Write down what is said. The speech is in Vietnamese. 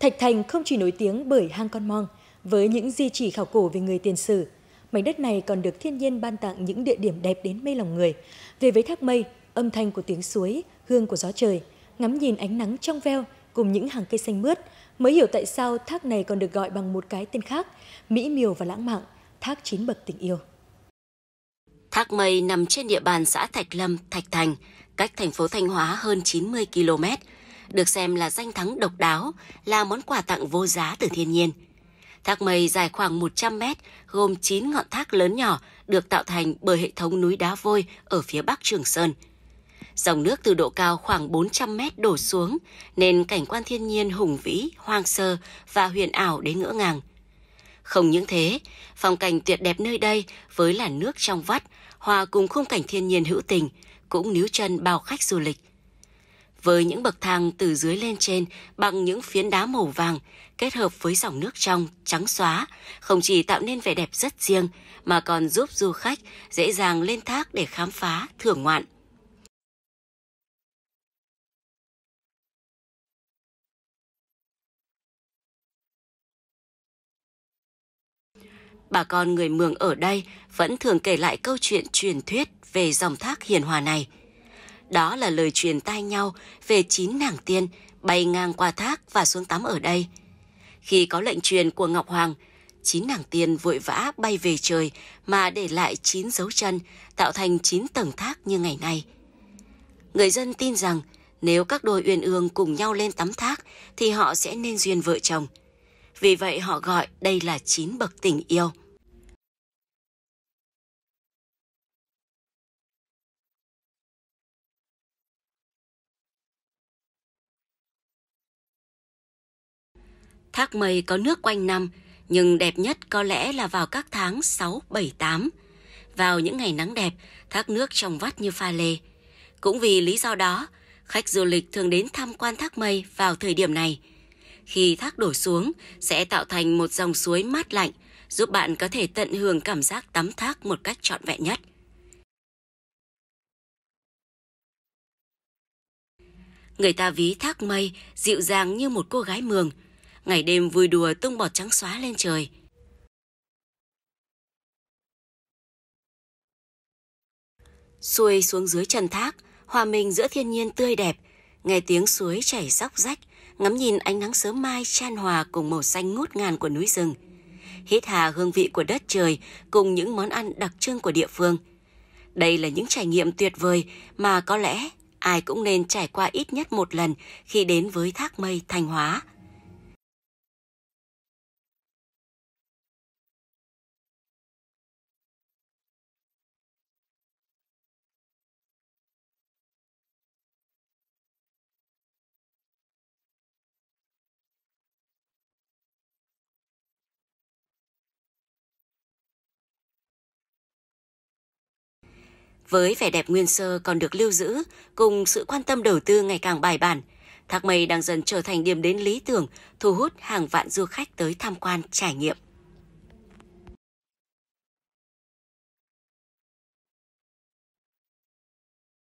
Thạch Thành không chỉ nổi tiếng bởi hang con mong, với những di chỉ khảo cổ về người tiền sử, mảnh đất này còn được thiên nhiên ban tặng những địa điểm đẹp đến mê lòng người. Về với thác mây, âm thanh của tiếng suối, hương của gió trời, ngắm nhìn ánh nắng trong veo cùng những hàng cây xanh mướt, mới hiểu tại sao thác này còn được gọi bằng một cái tên khác, mỹ miều và lãng mạn, thác chín bậc tình yêu. Thác mây nằm trên địa bàn xã Thạch Lâm, Thạch Thành, cách thành phố Thanh Hóa hơn 90 km, được xem là danh thắng độc đáo, là món quà tặng vô giá từ thiên nhiên. Thác mây dài khoảng 100 mét, gồm 9 ngọn thác lớn nhỏ được tạo thành bởi hệ thống núi đá vôi ở phía bắc Trường Sơn. Dòng nước từ độ cao khoảng 400 mét đổ xuống, nên cảnh quan thiên nhiên hùng vĩ, hoang sơ và huyền ảo đến ngỡ ngàng. Không những thế, phong cảnh tuyệt đẹp nơi đây với làn nước trong vắt, hòa cùng khung cảnh thiên nhiên hữu tình, cũng níu chân bao khách du lịch với những bậc thang từ dưới lên trên bằng những phiến đá màu vàng kết hợp với dòng nước trong trắng xóa, không chỉ tạo nên vẻ đẹp rất riêng mà còn giúp du khách dễ dàng lên thác để khám phá, thưởng ngoạn. Bà con người Mường ở đây vẫn thường kể lại câu chuyện truyền thuyết về dòng thác hiền hòa này – đó là lời truyền tai nhau về chín nàng tiên bay ngang qua thác và xuống tắm ở đây. Khi có lệnh truyền của Ngọc Hoàng, chín nàng tiên vội vã bay về trời mà để lại chín dấu chân, tạo thành chín tầng thác như ngày nay. Người dân tin rằng nếu các đôi uyên ương cùng nhau lên tắm thác thì họ sẽ nên duyên vợ chồng. Vì vậy họ gọi đây là chín bậc tình yêu. Thác mây có nước quanh năm, nhưng đẹp nhất có lẽ là vào các tháng 6, 7, 8. Vào những ngày nắng đẹp, thác nước trong vắt như pha lê. Cũng vì lý do đó, khách du lịch thường đến tham quan thác mây vào thời điểm này. Khi thác đổ xuống, sẽ tạo thành một dòng suối mát lạnh, giúp bạn có thể tận hưởng cảm giác tắm thác một cách trọn vẹn nhất. Người ta ví thác mây dịu dàng như một cô gái mường – ngày đêm vui đùa tung bọt trắng xóa lên trời. Xuôi xuống dưới chân thác, hòa mình giữa thiên nhiên tươi đẹp, nghe tiếng suối chảy róc rách, ngắm nhìn ánh nắng sớm mai chan hòa cùng màu xanh ngút ngàn của núi rừng. Hít hà hương vị của đất trời cùng những món ăn đặc trưng của địa phương. Đây là những trải nghiệm tuyệt vời mà có lẽ ai cũng nên trải qua ít nhất một lần khi đến với Thác Mây Thanh Hóa. với vẻ đẹp nguyên sơ còn được lưu giữ cùng sự quan tâm đầu tư ngày càng bài bản, Thác Mây đang dần trở thành điểm đến lý tưởng thu hút hàng vạn du khách tới tham quan trải nghiệm.